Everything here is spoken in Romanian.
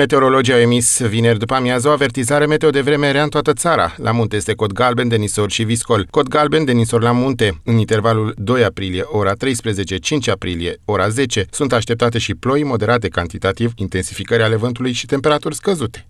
Meteorologii au emis vineri după amiază o avertizare meteo de vreme rea în toată țara. La munte este cod galben de nisor și viscol. Cod galben de nisor la munte. În intervalul 2 aprilie, ora 13, 5 aprilie, ora 10, sunt așteptate și ploi moderate cantitativ, intensificări ale vântului și temperaturi scăzute.